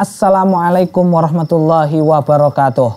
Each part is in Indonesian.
Assalamualaikum warahmatullahi wabarakatuh.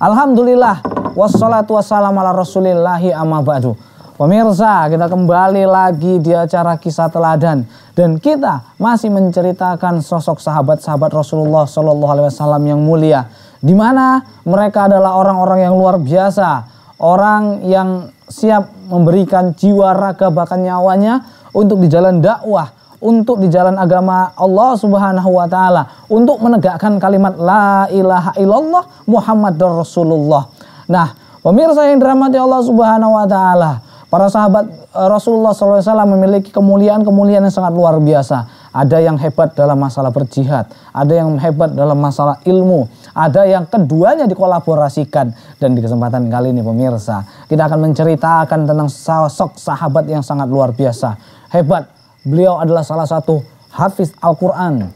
Alhamdulillah wassalatu wassalamu ala rasulillahi amma ba'du. Pemirsa, kita kembali lagi di acara kisah teladan dan kita masih menceritakan sosok sahabat-sahabat Rasulullah Shallallahu Alaihi Wasallam yang mulia, di mana mereka adalah orang-orang yang luar biasa, orang yang siap memberikan jiwa, raga, bahkan nyawanya untuk di jalan dakwah, untuk di jalan agama Allah Subhanahu wa taala, untuk menegakkan kalimat la ilaha illallah Muhammadur Rasulullah. Nah, pemirsa yang dirahmati Allah Subhanahu wa taala, para sahabat eh, Rasulullah SAW memiliki kemuliaan-kemuliaan yang sangat luar biasa. Ada yang hebat dalam masalah berjihad, ada yang hebat dalam masalah ilmu, ada yang keduanya dikolaborasikan. Dan di kesempatan kali ini pemirsa, kita akan menceritakan tentang sosok sahabat yang sangat luar biasa. Hebat, Beliau adalah salah satu hafiz Al-Quran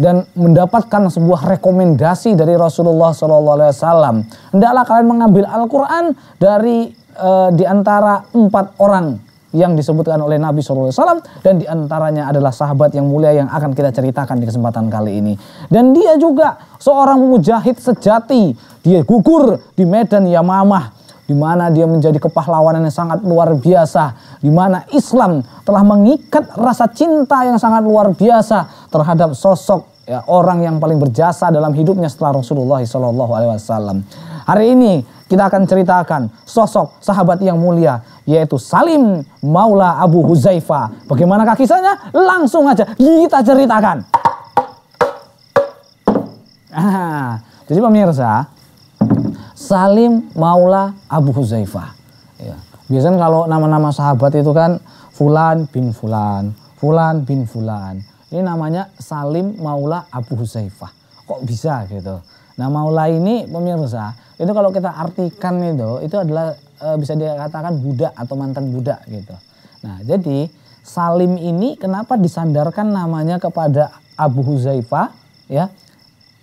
dan mendapatkan sebuah rekomendasi dari Rasulullah SAW. Hendaklah kalian mengambil Al-Quran dari e, di antara empat orang yang disebutkan oleh Nabi SAW dan diantaranya adalah sahabat yang mulia yang akan kita ceritakan di kesempatan kali ini. Dan dia juga seorang mujahid sejati. Dia gugur di medan Yamamah di mana dia menjadi kepahlawanan yang sangat luar biasa, di mana Islam telah mengikat rasa cinta yang sangat luar biasa terhadap sosok ya, orang yang paling berjasa dalam hidupnya setelah Rasulullah SAW. Hari ini kita akan ceritakan sosok sahabat yang mulia yaitu Salim Maula Abu Huzaifa. Bagaimana kisahnya? Langsung aja kita ceritakan. jadi pemirsa, Salim Maula Abu Huzaifah. Ya. Biasanya kalau nama-nama sahabat itu kan Fulan bin Fulan, Fulan bin Fulan. Ini namanya Salim Maula Abu Huzaifah. Kok bisa gitu? Nah Maula ini pemirsa, itu kalau kita artikan itu, itu adalah e, bisa dikatakan budak atau mantan budak gitu. Nah jadi Salim ini kenapa disandarkan namanya kepada Abu Huzaifah ya?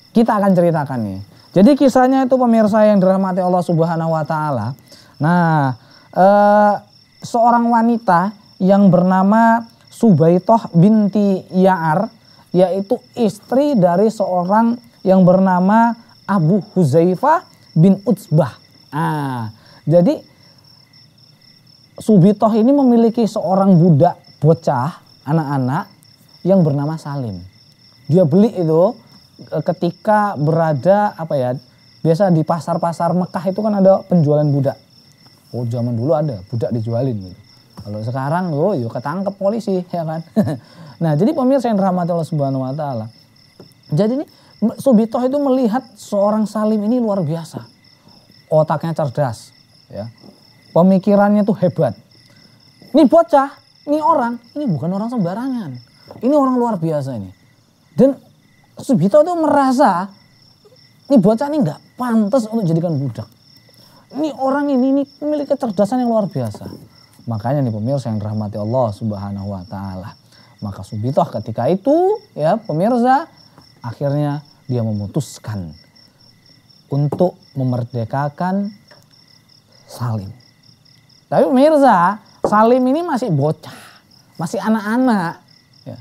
Kita akan ceritakan nih. Jadi kisahnya itu pemirsa yang dirahmati Allah Subhanahu wa taala. Nah, eh, seorang wanita yang bernama Subaitoh binti Ya'ar yaitu istri dari seorang yang bernama Abu Huzaifah bin Utsbah. Ah, jadi Subitoh ini memiliki seorang budak bocah anak-anak yang bernama Salim. Dia beli itu Eh, ketika berada apa ya biasa di pasar-pasar Mekah itu kan ada penjualan budak. Oh zaman dulu ada budak dijualin gitu. Kalau sekarang lo oh, yuk ketangkep polisi ya kan. nah jadi pemirsa yang dirahmati Allah Subhanahu Wa Taala. Jadi ini Subitoh itu melihat seorang Salim ini luar biasa. Otaknya cerdas ya. Pemikirannya tuh hebat. Ini bocah, ini orang, ini bukan orang sembarangan. Ini orang luar biasa ini. Dan Subito itu merasa ini bocah ini nggak pantas untuk jadikan budak. Ini orang ini, ini memiliki kecerdasan yang luar biasa. Makanya nih pemirsa yang dirahmati Allah Subhanahu wa taala. Maka Subito ketika itu ya pemirsa akhirnya dia memutuskan untuk memerdekakan Salim. Tapi pemirsa, Salim ini masih bocah, masih anak-anak. Ya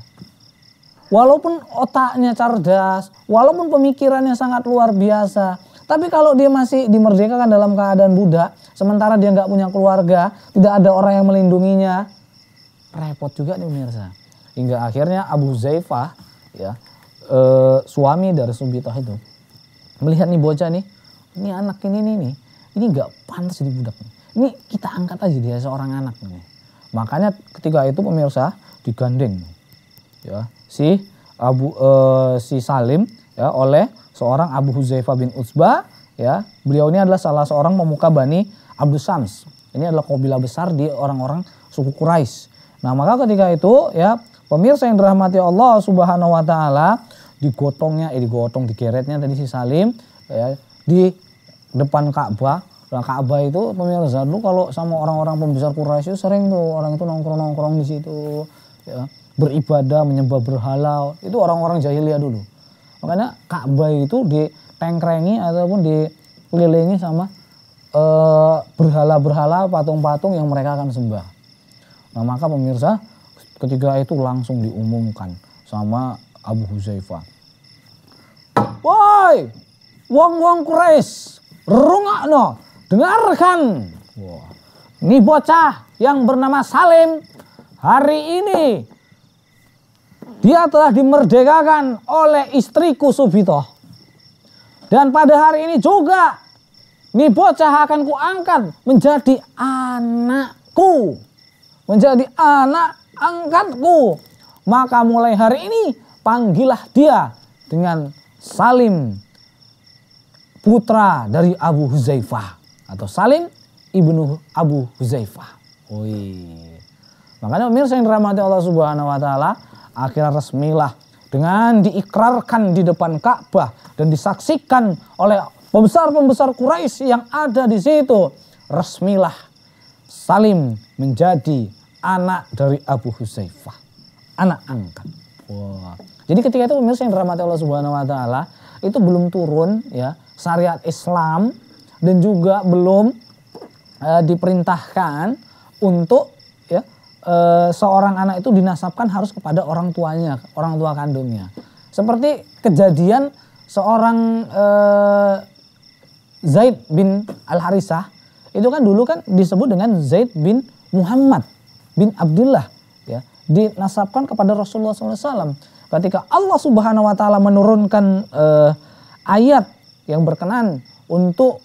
walaupun otaknya cerdas, walaupun pemikirannya sangat luar biasa, tapi kalau dia masih dimerdekakan dalam keadaan budak, sementara dia nggak punya keluarga, tidak ada orang yang melindunginya, repot juga nih pemirsa. Hingga akhirnya Abu Zaifah, ya e, suami dari Subitah itu, melihat nih bocah nih, ini anak ini nih, ini, ini nggak pantas jadi budak. Ini kita angkat aja dia seorang anak nih. Makanya ketika itu pemirsa digandeng, ya si Abu uh, si Salim ya oleh seorang Abu Huzaifah bin Utsba ya. Beliau ini adalah salah seorang pemuka Bani Abdul Sams. Ini adalah kabilah besar di orang-orang suku Quraisy. Nah, maka ketika itu ya, pemirsa yang dirahmati Allah Subhanahu wa taala, digotongnya eh digotong, digeretnya tadi si Salim ya di depan Ka'bah. Nah, Ka'bah itu pemirsa dulu kalau sama orang-orang pembesar Quraisy sering tuh orang itu nongkrong-nongkrong di situ ya beribadah, menyembah berhala, itu orang-orang jahiliyah dulu. Makanya Ka'bah itu ditengkrengi ataupun dikelilingi sama eh, berhala-berhala, patung-patung yang mereka akan sembah. Nah, maka pemirsa ketiga itu langsung diumumkan sama Abu Huzaifah. Woi, wong-wong Quraisy, rungakno, dengarkan. Wah. Ini bocah yang bernama Salim hari ini dia telah dimerdekakan oleh istriku Subito. Dan pada hari ini juga nih bocah akan kuangkat menjadi anakku. Menjadi anak angkatku. Maka mulai hari ini panggillah dia dengan Salim putra dari Abu Huzaifah atau Salim ibnu Abu Huzaifah. iya. Makanya pemirsa yang dirahmati Allah Subhanahu wa taala, akhirnya resmilah dengan diikrarkan di depan Ka'bah dan disaksikan oleh pembesar-pembesar Quraisy yang ada di situ. Resmilah Salim menjadi anak dari Abu Huzaifah, anak hmm. angkat. Wah. Jadi ketika itu pemirsa yang dirahmati Allah Subhanahu wa taala, itu belum turun ya syariat Islam dan juga belum uh, diperintahkan untuk ya e, seorang anak itu dinasabkan harus kepada orang tuanya, orang tua kandungnya. Seperti kejadian seorang e, Zaid bin Al Harisah itu kan dulu kan disebut dengan Zaid bin Muhammad bin Abdullah ya dinasabkan kepada Rasulullah SAW ketika Allah Subhanahu Wa Taala menurunkan e, ayat yang berkenan untuk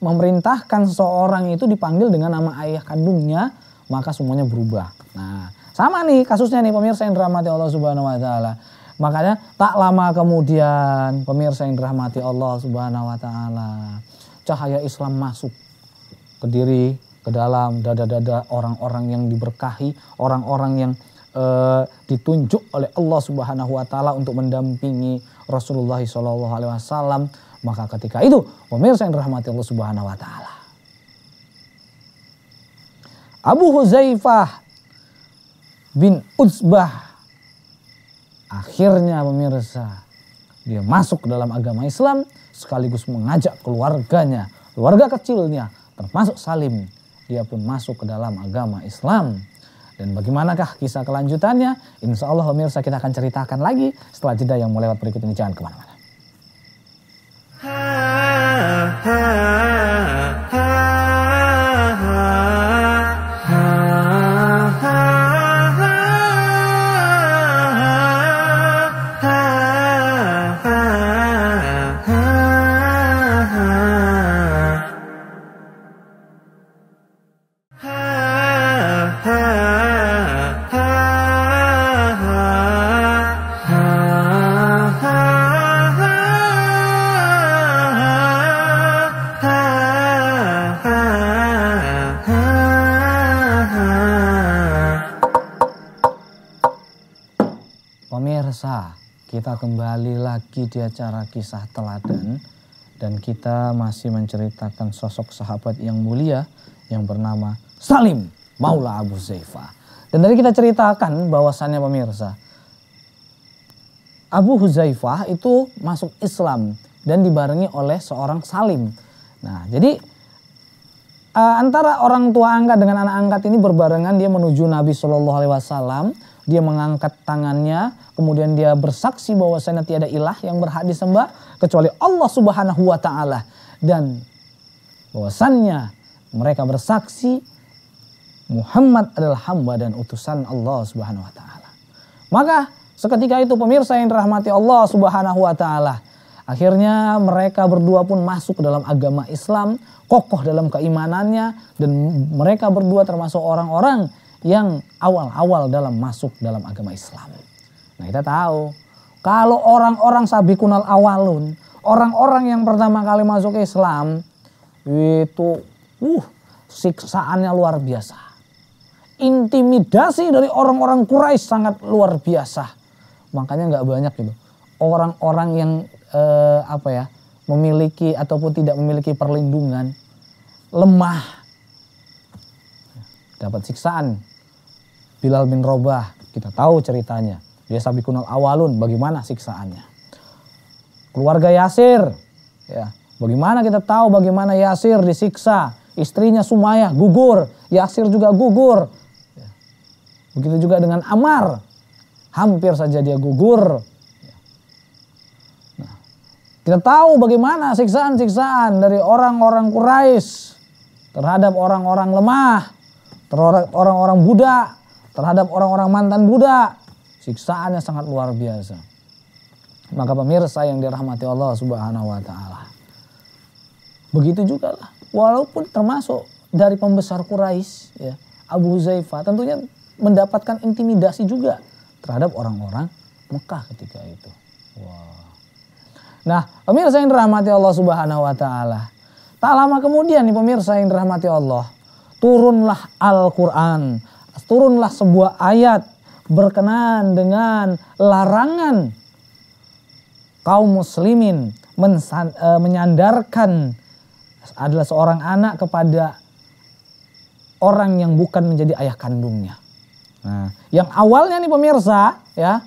memerintahkan seseorang itu dipanggil dengan nama ayah kandungnya maka semuanya berubah. Nah, sama nih kasusnya nih pemirsa yang dirahmati Allah Subhanahu wa taala. Makanya tak lama kemudian pemirsa yang dirahmati Allah Subhanahu wa taala, cahaya Islam masuk ke diri, ke dalam dada-dada orang-orang yang diberkahi, orang-orang yang e, ditunjuk oleh Allah Subhanahu wa taala untuk mendampingi Rasulullah SAW. Maka ketika itu pemirsa yang dirahmati Allah Subhanahu wa taala Abu Huzaifah bin Utsbah akhirnya pemirsa dia masuk dalam agama Islam sekaligus mengajak keluarganya, keluarga kecilnya termasuk Salim dia pun masuk ke dalam agama Islam. Dan bagaimanakah kisah kelanjutannya? Insya Allah pemirsa kita akan ceritakan lagi setelah jeda yang mau lewat berikut ini. Jangan kemana-mana. lagi di acara kisah teladan dan kita masih menceritakan sosok sahabat yang mulia yang bernama Salim Maula Abu Zaifa. Dan tadi kita ceritakan bahwasannya pemirsa Abu Huzaifah itu masuk Islam dan dibarengi oleh seorang Salim. Nah, jadi eh, antara orang tua angkat dengan anak angkat ini berbarengan dia menuju Nabi Shallallahu Alaihi Wasallam dia mengangkat tangannya, kemudian dia bersaksi bahwa bahwasanya ada ilah yang berhak disembah kecuali Allah Subhanahu wa taala dan bahwasannya mereka bersaksi Muhammad adalah hamba dan utusan Allah Subhanahu wa taala. Maka seketika itu pemirsa yang dirahmati Allah Subhanahu wa taala, akhirnya mereka berdua pun masuk ke dalam agama Islam, kokoh dalam keimanannya dan mereka berdua termasuk orang-orang yang awal-awal dalam masuk dalam agama Islam. Nah kita tahu kalau orang-orang sabi kunal awalun, orang-orang yang pertama kali masuk Islam itu uh siksaannya luar biasa. Intimidasi dari orang-orang Quraisy sangat luar biasa. Makanya nggak banyak gitu. Orang-orang yang eh, apa ya memiliki ataupun tidak memiliki perlindungan lemah dapat siksaan Bilal bin Robah, kita tahu ceritanya. Dia sabikunal awalun, bagaimana siksaannya. Keluarga Yasir, ya, bagaimana kita tahu bagaimana Yasir disiksa. Istrinya Sumayyah gugur, Yasir juga gugur. Ya. Begitu juga dengan Amar, hampir saja dia gugur. Ya. Nah, kita tahu bagaimana siksaan-siksaan dari orang-orang Quraisy terhadap orang-orang lemah, terhadap orang-orang budak, terhadap orang-orang mantan Buddha. Siksaannya sangat luar biasa. Maka pemirsa yang dirahmati Allah subhanahu wa ta'ala. Begitu juga lah. Walaupun termasuk dari pembesar Quraisy ya, Abu Huzaifah tentunya mendapatkan intimidasi juga terhadap orang-orang Mekah ketika itu. Wow. Nah, pemirsa yang dirahmati Allah Subhanahu wa taala. Tak lama kemudian nih pemirsa yang dirahmati Allah, turunlah Al-Qur'an turunlah sebuah ayat berkenaan dengan larangan kaum muslimin mensan, e, menyandarkan adalah seorang anak kepada orang yang bukan menjadi ayah kandungnya. Nah, yang awalnya nih pemirsa ya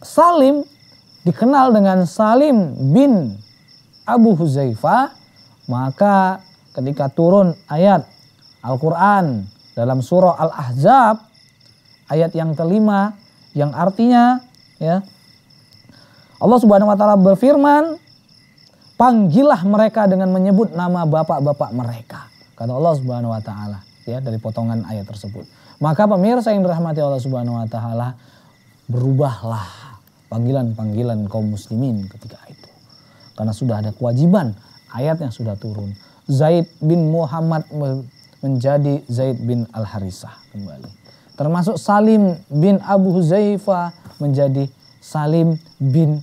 Salim dikenal dengan Salim bin Abu Huzaifah maka ketika turun ayat Al-Quran dalam surah Al-Ahzab ayat yang kelima yang artinya ya Allah Subhanahu wa taala berfirman panggillah mereka dengan menyebut nama bapak-bapak mereka kata Allah Subhanahu wa taala ya dari potongan ayat tersebut maka pemirsa yang dirahmati Allah Subhanahu wa taala berubahlah panggilan-panggilan kaum muslimin ketika itu karena sudah ada kewajiban ayat yang sudah turun Zaid bin Muhammad menjadi Zaid bin Al-Harisah kembali. Termasuk Salim bin Abu Zayfa menjadi Salim bin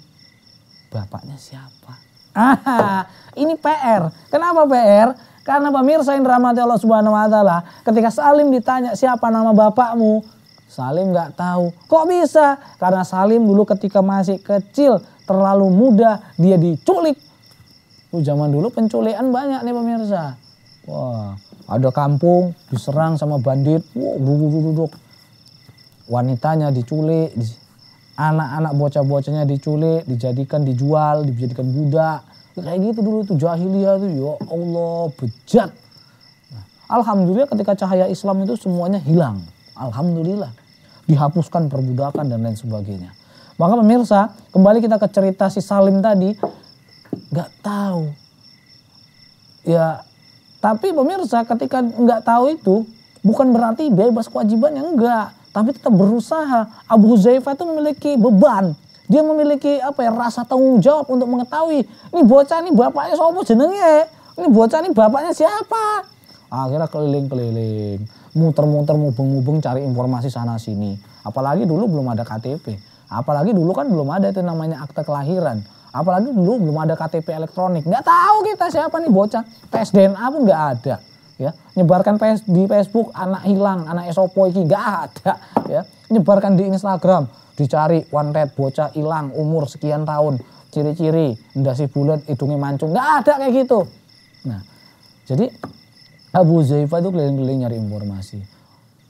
bapaknya siapa? Ah, ini PR. Kenapa PR? Karena pemirsa yang dirahmati Allah Subhanahu wa taala, ketika Salim ditanya siapa nama bapakmu, Salim nggak tahu. Kok bisa? Karena Salim dulu ketika masih kecil terlalu muda dia diculik. Uh, zaman dulu penculikan banyak nih pemirsa. Wah, ada kampung diserang sama bandit wow, duduk duduk wanitanya diculik anak-anak bocah-bocahnya diculik dijadikan dijual dijadikan budak kayak gitu dulu itu jahiliyah tuh, ya Allah bejat nah, alhamdulillah ketika cahaya Islam itu semuanya hilang alhamdulillah dihapuskan perbudakan dan lain sebagainya maka pemirsa kembali kita ke cerita si Salim tadi Gak tahu ya tapi pemirsa ketika nggak tahu itu bukan berarti bebas kewajibannya enggak, tapi tetap berusaha. Abu Zayfa itu memiliki beban. Dia memiliki apa ya rasa tanggung jawab untuk mengetahui ini bocah ini bapaknya siapa jenenge? Ini bocah ini bapaknya siapa? Akhirnya keliling-keliling, muter-muter mubeng-mubeng cari informasi sana sini. Apalagi dulu belum ada KTP. Apalagi dulu kan belum ada itu namanya akte kelahiran. Apalagi dulu belum ada KTP elektronik. Nggak tahu kita siapa nih bocah. Tes DNA pun nggak ada. Ya, nyebarkan PS, di Facebook anak hilang, anak esopo iki nggak ada. Ya, nyebarkan di Instagram dicari wanted bocah hilang umur sekian tahun ciri-ciri ndasi bulat hidungnya mancung nggak ada kayak gitu nah jadi Abu Zaifah itu keliling-keliling nyari informasi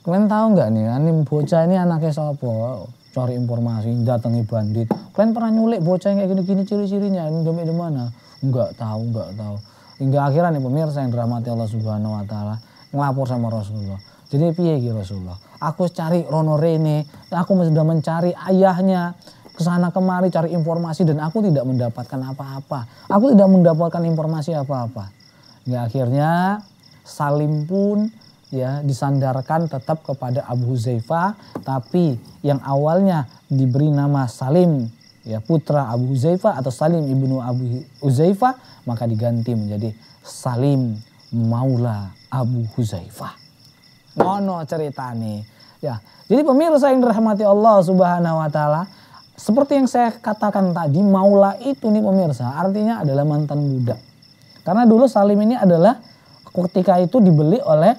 kalian tahu nggak nih anim bocah ini anaknya sopo cari informasi, datangi bandit. Kalian pernah nyulik bocah yang kayak gini-gini ciri-cirinya, ini di mana? Enggak tahu, enggak tahu. Hingga akhirnya nih pemirsa yang dirahmati Allah Subhanahu wa taala ngelapor sama Rasulullah. Jadi piye ki Rasulullah? Aku cari Rono Rene, aku sudah mencari ayahnya kesana kemari cari informasi dan aku tidak mendapatkan apa-apa. Aku tidak mendapatkan informasi apa-apa. Hingga akhirnya Salim pun ya disandarkan tetap kepada Abu Huzaifa tapi yang awalnya diberi nama Salim ya putra Abu Huzaifa atau Salim ibnu Abu Huzaifa maka diganti menjadi Salim Maula Abu Huzaifa. Mono cerita nih. Ya, jadi pemirsa yang dirahmati Allah Subhanahu wa taala, seperti yang saya katakan tadi, Maula itu nih pemirsa artinya adalah mantan budak. Karena dulu Salim ini adalah ketika itu dibeli oleh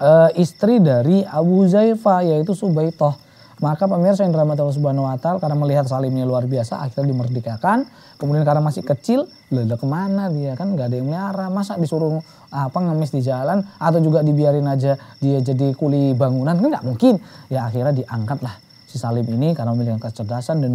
uh, istri dari Abu Zaifa yaitu Subaitoh. Maka pemirsa yang dirahmati Allah Subhanahu wa taala karena melihat Salimnya luar biasa akhirnya dimerdekakan. Kemudian karena masih kecil, lele kemana dia kan nggak ada yang melihara. Masa disuruh apa ngemis di jalan atau juga dibiarin aja dia jadi kuli bangunan kan nggak mungkin. Ya akhirnya diangkat lah si Salim ini karena memiliki kecerdasan dan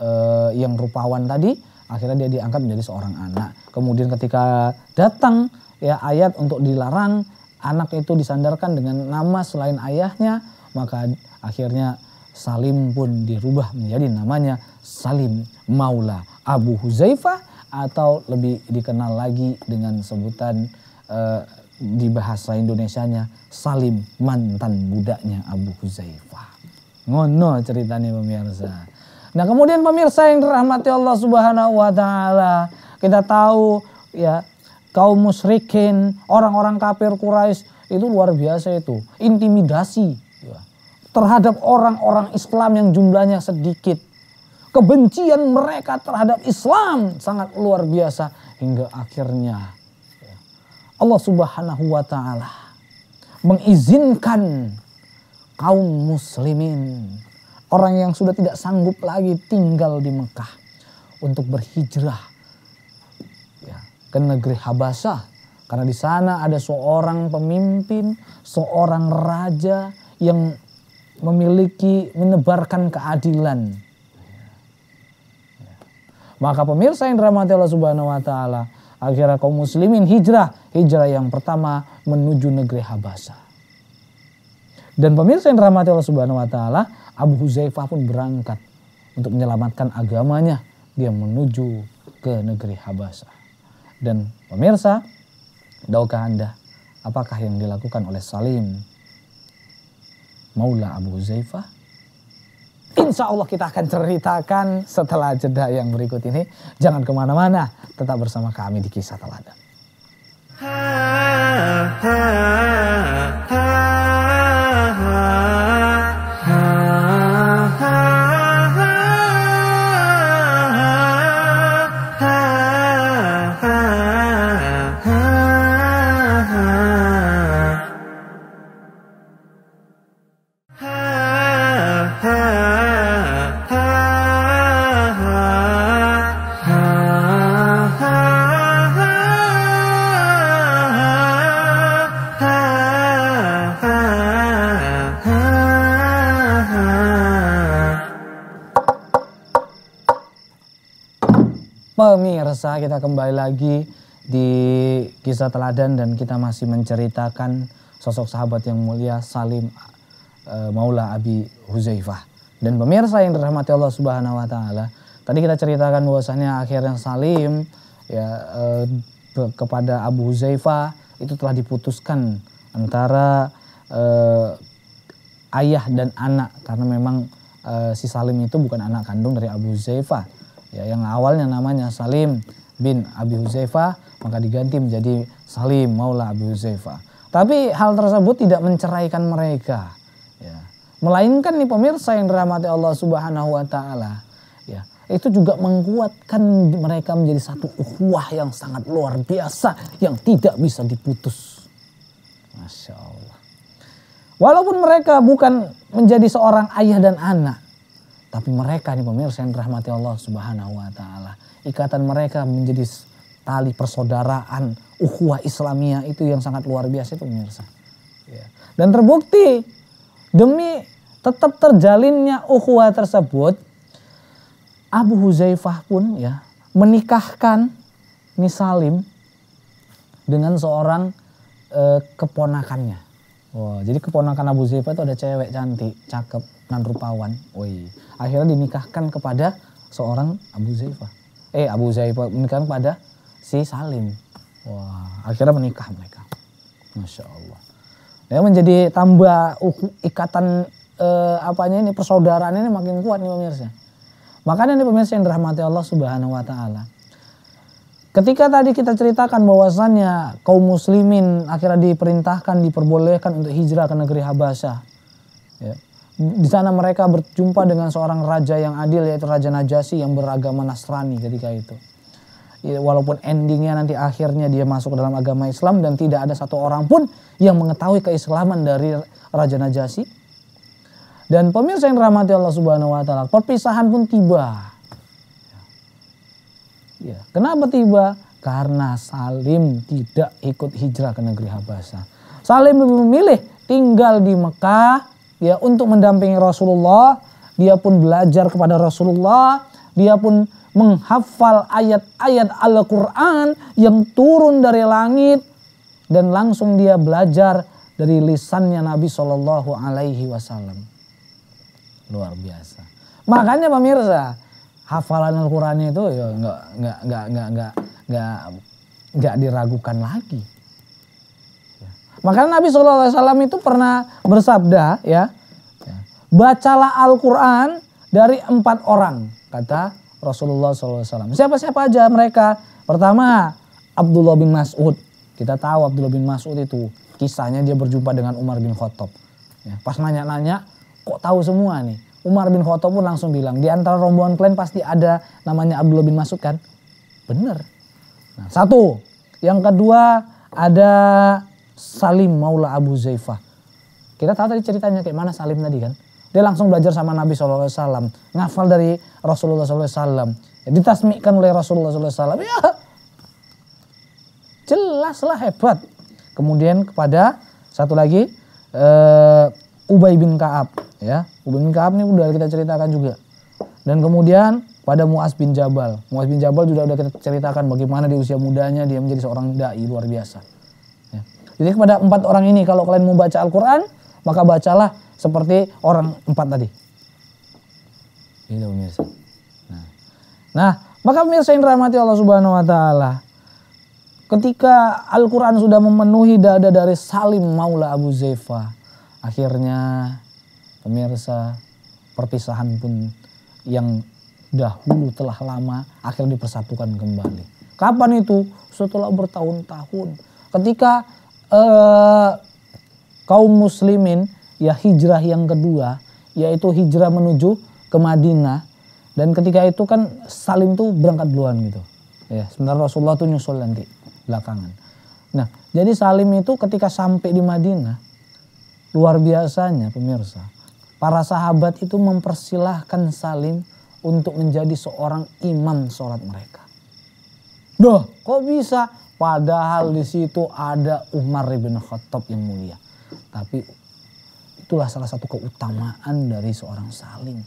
e, yang rupawan tadi akhirnya dia diangkat menjadi seorang anak. Kemudian ketika datang ya ayat untuk dilarang anak itu disandarkan dengan nama selain ayahnya, maka akhirnya Salim pun dirubah menjadi namanya Salim Maula Abu Huzaifah atau lebih dikenal lagi dengan sebutan uh, di bahasa Indonesianya Salim mantan budaknya Abu Huzaifah. Ngono ceritanya pemirsa. Nah kemudian pemirsa yang dirahmati Allah Subhanahu wa taala, kita tahu ya kaum musyrikin, orang-orang kafir Quraisy itu luar biasa itu. Intimidasi ya, terhadap orang-orang Islam yang jumlahnya sedikit. Kebencian mereka terhadap Islam sangat luar biasa hingga akhirnya ya, Allah Subhanahu wa taala mengizinkan kaum muslimin orang yang sudah tidak sanggup lagi tinggal di Mekah untuk berhijrah ke negeri Habasah karena di sana ada seorang pemimpin, seorang raja yang memiliki menebarkan keadilan. Maka pemirsa yang dirahmati Allah Subhanahu wa taala, akhirnya kaum muslimin hijrah, hijrah yang pertama menuju negeri Habasa Dan pemirsa yang dirahmati Allah Subhanahu wa taala, Abu Huzaifah pun berangkat untuk menyelamatkan agamanya. Dia menuju ke negeri Habasah. Dan pemirsa, tahukah Anda apakah yang dilakukan oleh Salim Maula Abu Zaifah? Insya Allah kita akan ceritakan setelah jeda yang berikut ini. Jangan kemana-mana, tetap bersama kami di Kisah Teladan. Ha, ha. biasa kita kembali lagi di kisah teladan dan kita masih menceritakan sosok sahabat yang mulia Salim eh, Maula Abi Huzaifah. Dan pemirsa yang dirahmati Allah Subhanahu wa taala, tadi kita ceritakan bahwasanya akhirnya Salim ya eh, kepada Abu Huzaifah itu telah diputuskan antara eh, ayah dan anak karena memang eh, si Salim itu bukan anak kandung dari Abu Huzaifah ya, yang awalnya namanya Salim bin Abi Huzaifah maka diganti menjadi Salim Maula Abi Huzaifah. Tapi hal tersebut tidak menceraikan mereka. Ya. Melainkan nih pemirsa yang dirahmati Allah Subhanahu wa taala. Ya, itu juga menguatkan mereka menjadi satu ukhuwah yang sangat luar biasa yang tidak bisa diputus. Masya Allah. Walaupun mereka bukan menjadi seorang ayah dan anak, tapi mereka nih pemirsa yang rahmati Allah subhanahu wa ta'ala. Ikatan mereka menjadi tali persaudaraan, uhwa Islamia itu yang sangat luar biasa itu pemirsa. Ya. Dan terbukti demi tetap terjalinnya uhwa tersebut, Abu Huzaifah pun ya menikahkan Nisalim dengan seorang e, keponakannya. wow, jadi keponakan Abu Huzaifah itu ada cewek cantik, cakep, nan rupawan. Woi akhirnya dinikahkan kepada seorang Abu Zaifah. Eh Abu Zaifah menikahkan kepada si Salim. Wah, akhirnya menikah mereka. Masya Allah. Ya menjadi tambah ikatan eh, apanya ini persaudaraan ini makin kuat nih pemirsa. Makanya nih pemirsa yang dirahmati Allah Subhanahu wa taala. Ketika tadi kita ceritakan bahwasannya kaum muslimin akhirnya diperintahkan, diperbolehkan untuk hijrah ke negeri Habasyah. Ya. Di sana mereka berjumpa dengan seorang raja yang adil yaitu Raja Najasi yang beragama Nasrani ketika itu. Ya, walaupun endingnya nanti akhirnya dia masuk dalam agama Islam dan tidak ada satu orang pun yang mengetahui keislaman dari Raja Najasi Dan pemirsa yang dirahmati Allah Subhanahu wa taala, perpisahan pun tiba. Ya, kenapa tiba? Karena Salim tidak ikut hijrah ke negeri Habasa Salim memilih tinggal di Mekah ya untuk mendampingi Rasulullah, dia pun belajar kepada Rasulullah, dia pun menghafal ayat-ayat Al-Qur'an yang turun dari langit dan langsung dia belajar dari lisannya Nabi Shallallahu alaihi wasallam. Luar biasa. Makanya pemirsa, hafalan Al-Qur'annya itu ya nggak nggak nggak nggak nggak nggak diragukan lagi. Makanya Nabi SAW itu pernah bersabda ya, bacalah Al-Quran dari empat orang, kata Rasulullah SAW. Siapa-siapa aja mereka? Pertama, Abdullah bin Mas'ud. Kita tahu Abdullah bin Mas'ud itu kisahnya dia berjumpa dengan Umar bin Khattab. Ya, pas nanya-nanya, kok tahu semua nih? Umar bin Khattab pun langsung bilang, di antara rombongan kalian pasti ada namanya Abdullah bin Mas'ud kan? Bener. Nah, satu. Yang kedua ada Salim Maula Abu Zaifah. Kita tahu tadi ceritanya kayak mana Salim tadi kan. Dia langsung belajar sama Nabi SAW. Ngafal dari Rasulullah SAW. Ya, ditasmikan oleh Rasulullah SAW. Ya, jelaslah hebat. Kemudian kepada satu lagi uh, Ubay bin Kaab. Ya, Ubay bin Kaab ini udah kita ceritakan juga. Dan kemudian pada Muas bin Jabal. Muas bin Jabal juga udah kita ceritakan bagaimana di usia mudanya dia menjadi seorang dai luar biasa. Jadi kepada empat orang ini kalau kalian mau baca Al-Quran maka bacalah seperti orang empat tadi. Ini pemirsa. Nah, nah maka pemirsa yang dirahmati Allah Subhanahu Wa Taala, ketika Al-Quran sudah memenuhi dada dari Salim Maula Abu Zefa, akhirnya pemirsa perpisahan pun yang dahulu telah lama akhirnya dipersatukan kembali. Kapan itu? Setelah bertahun-tahun. Ketika uh, kaum muslimin ya hijrah yang kedua yaitu hijrah menuju ke Madinah dan ketika itu kan Salim tuh berangkat duluan gitu ya sebentar Rasulullah tuh nyusul nanti belakangan nah jadi Salim itu ketika sampai di Madinah luar biasanya pemirsa para sahabat itu mempersilahkan Salim untuk menjadi seorang imam sholat mereka Duh, kok bisa? Padahal di situ ada Umar bin Khattab yang mulia. Tapi itulah salah satu keutamaan dari seorang salim.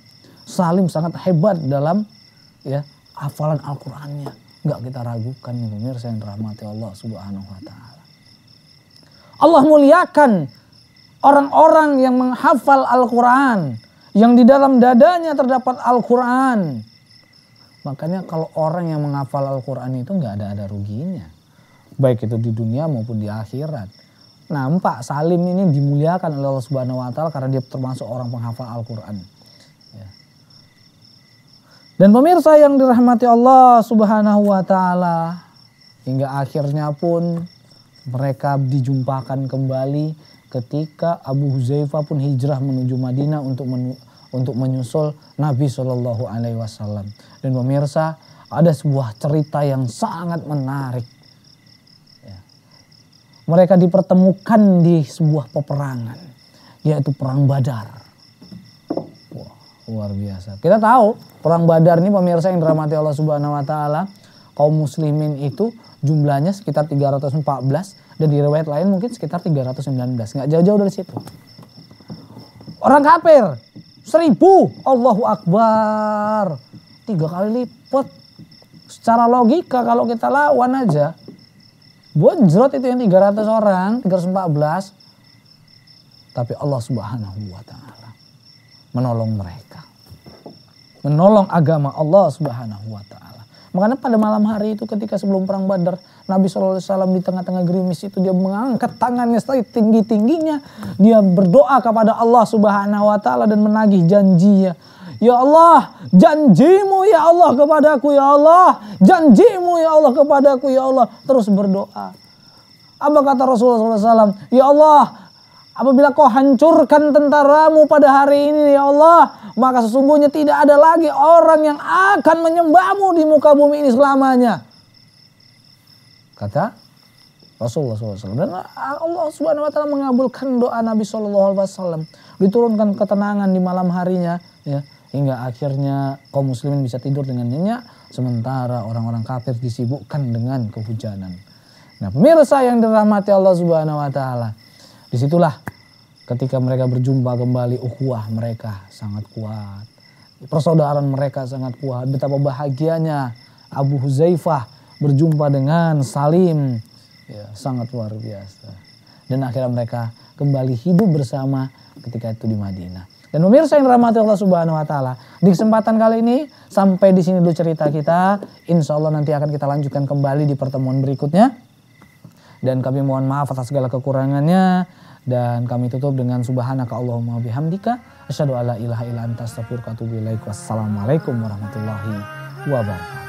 Salim sangat hebat dalam ya hafalan Al-Qur'annya. Enggak kita ragukan nih pemirsa yang dirahmati Allah Subhanahu wa taala. Allah muliakan orang-orang yang menghafal Al-Qur'an, yang di dalam dadanya terdapat Al-Qur'an. Makanya kalau orang yang menghafal Al-Qur'an itu nggak ada ada ruginya baik itu di dunia maupun di akhirat. Nampak Salim ini dimuliakan oleh Allah Subhanahu wa taala karena dia termasuk orang penghafal Al-Qur'an. Ya. Dan pemirsa yang dirahmati Allah Subhanahu wa taala, hingga akhirnya pun mereka dijumpakan kembali ketika Abu Huzaifah pun hijrah menuju Madinah untuk men untuk menyusul Nabi Shallallahu alaihi wasallam. Dan pemirsa, ada sebuah cerita yang sangat menarik mereka dipertemukan di sebuah peperangan, yaitu Perang Badar. Wah, luar biasa. Kita tahu Perang Badar ini pemirsa yang dirahmati Allah Subhanahu wa taala, kaum muslimin itu jumlahnya sekitar 314 dan di riwayat lain mungkin sekitar 319. Nggak jauh-jauh dari situ. Orang kafir seribu Allahu Akbar tiga kali lipat secara logika kalau kita lawan aja buat jerot itu yang 300 orang, 314. Tapi Allah Subhanahu wa taala menolong mereka. Menolong agama Allah Subhanahu wa taala. Makanya pada malam hari itu ketika sebelum perang Badar, Nabi SAW di tengah-tengah gerimis itu dia mengangkat tangannya tinggi tingginya Dia berdoa kepada Allah Subhanahu wa taala dan menagih janjinya Ya Allah, janjimu ya Allah kepadaku ya Allah. Janjimu ya Allah kepadaku ya Allah. Terus berdoa. Apa kata Rasulullah SAW? Ya Allah, apabila kau hancurkan tentaramu pada hari ini ya Allah. Maka sesungguhnya tidak ada lagi orang yang akan menyembahmu di muka bumi ini selamanya. Kata Rasulullah SAW. Dan Allah Subhanahu Wa Taala mengabulkan doa Nabi Shallallahu Alaihi Wasallam. Diturunkan ketenangan di malam harinya. Ya hingga akhirnya kaum muslimin bisa tidur dengan nyenyak sementara orang-orang kafir disibukkan dengan kehujanan. Nah, pemirsa yang dirahmati Allah Subhanahu wa taala. Disitulah ketika mereka berjumpa kembali ukhuwah mereka sangat kuat. Persaudaraan mereka sangat kuat. Betapa bahagianya Abu Huzaifah berjumpa dengan Salim. Ya, sangat luar biasa. Dan akhirnya mereka kembali hidup bersama ketika itu di Madinah. Dan pemirsa yang dirahmati Allah Subhanahu wa taala. Di kesempatan kali ini sampai di sini dulu cerita kita. Insya Allah nanti akan kita lanjutkan kembali di pertemuan berikutnya. Dan kami mohon maaf atas segala kekurangannya dan kami tutup dengan subhanaka Allahumma bihamdika asyhadu alla ilaha illa anta astaghfiruka wa atubu Wassalamualaikum warahmatullahi wabarakatuh.